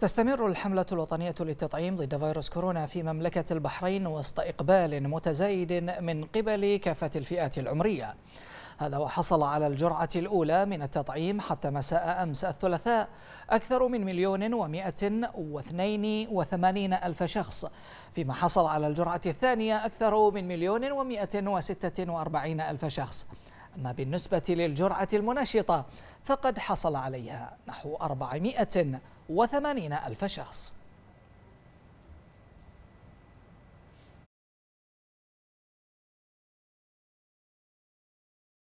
تستمر الحملة الوطنية للتطعيم ضد فيروس كورونا في مملكة البحرين وسط إقبال متزايد من قبل كافة الفئات العمرية هذا وحصل على الجرعة الأولى من التطعيم حتى مساء أمس الثلاثاء أكثر من مليون ومائة واثنين وثمانين ألف شخص فيما حصل على الجرعة الثانية أكثر من مليون ومائة وستة وأربعين ألف شخص أما بالنسبة للجرعة المنشطة فقد حصل عليها نحو 480 ألف شخص